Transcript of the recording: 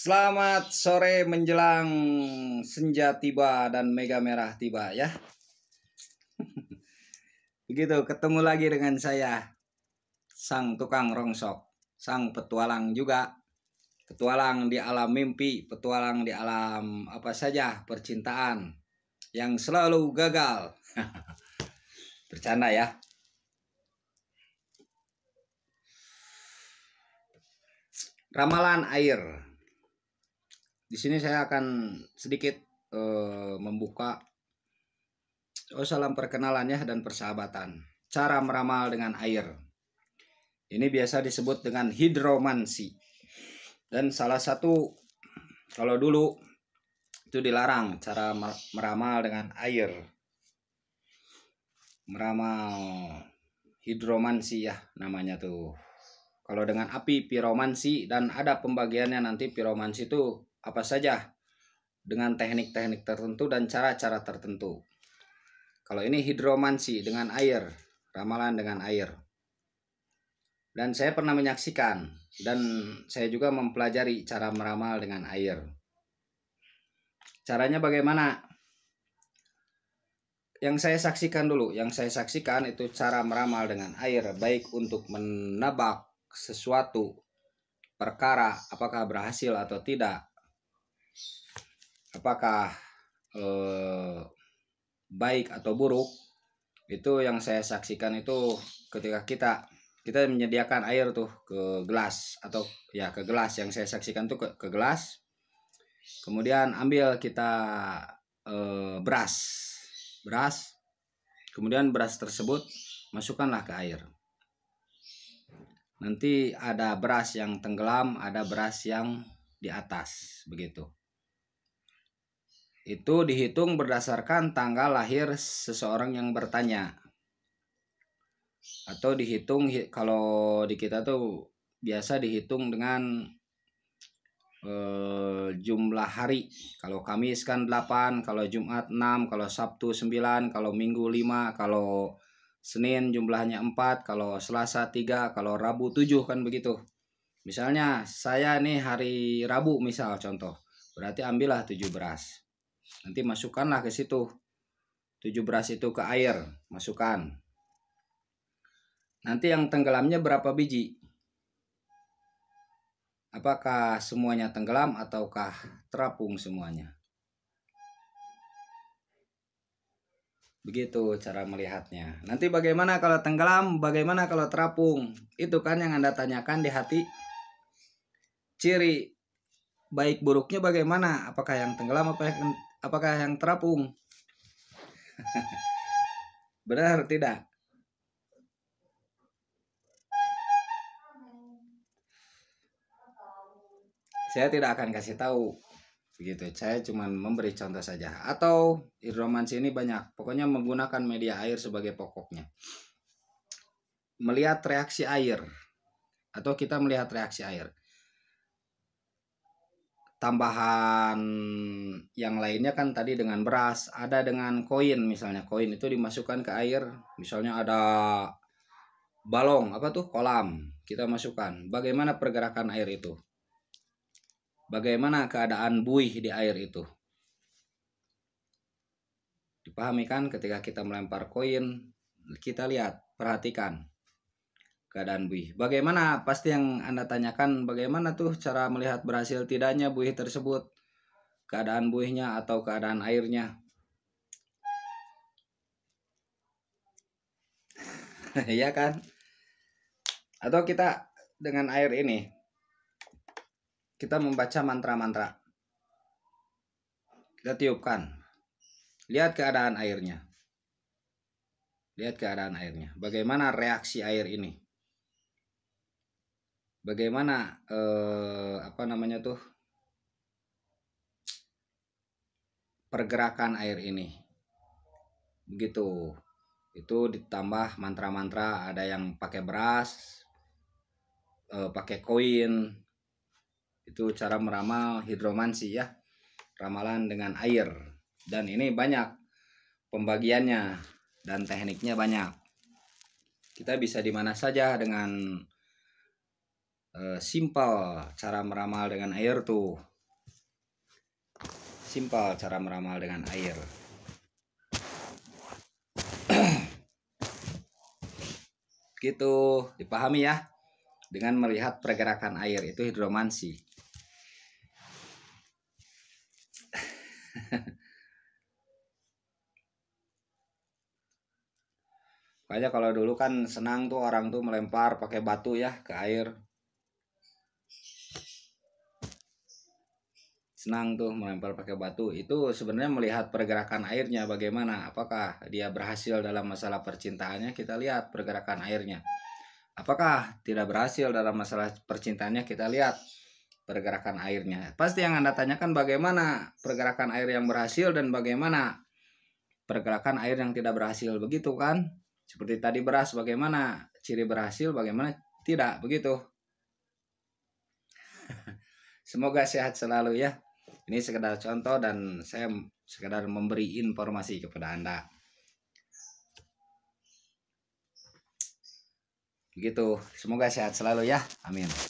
Selamat sore menjelang senja tiba dan mega merah tiba ya. Begitu ketemu lagi dengan saya sang tukang rongsok, sang petualang juga. Petualang di alam mimpi, petualang di alam apa saja percintaan yang selalu gagal. Bercanda ya. Ramalan air di sini saya akan sedikit uh, membuka oh salam perkenalannya dan persahabatan cara meramal dengan air ini biasa disebut dengan hidromansi dan salah satu kalau dulu itu dilarang cara meramal dengan air meramal hidromansi ya namanya tuh kalau dengan api piromansi dan ada pembagiannya nanti piromansi itu apa saja dengan teknik-teknik tertentu dan cara-cara tertentu. Kalau ini hidromansi dengan air, ramalan dengan air. Dan saya pernah menyaksikan dan saya juga mempelajari cara meramal dengan air. Caranya bagaimana? Yang saya saksikan dulu, yang saya saksikan itu cara meramal dengan air, baik untuk menebak sesuatu perkara apakah berhasil atau tidak apakah eh, baik atau buruk itu yang saya saksikan itu ketika kita kita menyediakan air tuh ke gelas atau ya ke gelas yang saya saksikan tuh ke, ke gelas kemudian ambil kita eh, beras beras kemudian beras tersebut masukkanlah ke air nanti ada beras yang tenggelam ada beras yang di atas begitu itu dihitung berdasarkan tanggal lahir seseorang yang bertanya atau dihitung kalau di kita tuh biasa dihitung dengan e, jumlah hari kalau Kamis kan 8 kalau Jumat 6 kalau Sabtu 9 kalau Minggu 5 kalau Senin jumlahnya 4 kalau Selasa 3 kalau Rabu 7 kan begitu misalnya saya nih hari Rabu misal contoh berarti ambillah 7 beras Nanti masukkanlah ke situ. tujuh beras itu ke air, masukkan. Nanti yang tenggelamnya berapa biji? Apakah semuanya tenggelam ataukah terapung semuanya? Begitu cara melihatnya. Nanti bagaimana kalau tenggelam, bagaimana kalau terapung? Itu kan yang Anda tanyakan di hati. Ciri baik buruknya bagaimana? Apakah yang tenggelam apa yang Apakah yang terapung? Benar tidak? Saya tidak akan kasih tahu begitu. Saya cuma memberi contoh saja. Atau irromansi ini banyak. Pokoknya menggunakan media air sebagai pokoknya. Melihat reaksi air atau kita melihat reaksi air tambahan yang lainnya kan tadi dengan beras, ada dengan koin misalnya. Koin itu dimasukkan ke air, misalnya ada balong, apa tuh? kolam. Kita masukkan. Bagaimana pergerakan air itu? Bagaimana keadaan buih di air itu? Dipahami kan ketika kita melempar koin, kita lihat, perhatikan keadaan buih. Bagaimana? Pasti yang Anda tanyakan bagaimana tuh cara melihat berhasil tidaknya buih tersebut. Keadaan buihnya atau keadaan airnya. Iya kan? Atau kita dengan air ini kita membaca mantra-mantra. Kita tiupkan. Lihat keadaan airnya. Lihat keadaan airnya. Bagaimana reaksi air ini? bagaimana eh, apa namanya tuh pergerakan air ini begitu itu ditambah mantra-mantra ada yang pakai beras eh, pakai koin itu cara meramal hidromansi ya ramalan dengan air dan ini banyak pembagiannya dan tekniknya banyak kita bisa di mana saja dengan Eh, simpel cara meramal dengan air tuh simpel cara meramal dengan air gitu dipahami ya dengan melihat pergerakan air itu hidromansi Makanya kalau dulu kan senang tuh orang tuh melempar pakai batu ya ke air senang tuh melempar pakai batu itu sebenarnya melihat pergerakan airnya bagaimana apakah dia berhasil dalam masalah percintaannya kita lihat pergerakan airnya apakah tidak berhasil dalam masalah percintaannya kita lihat pergerakan airnya pasti yang anda tanyakan bagaimana pergerakan air yang berhasil dan bagaimana pergerakan air yang tidak berhasil begitu kan seperti tadi beras bagaimana ciri berhasil bagaimana tidak begitu Semoga sehat selalu ya. Ini sekedar contoh dan saya sekedar memberi informasi kepada Anda. Begitu. Semoga sehat selalu ya. Amin.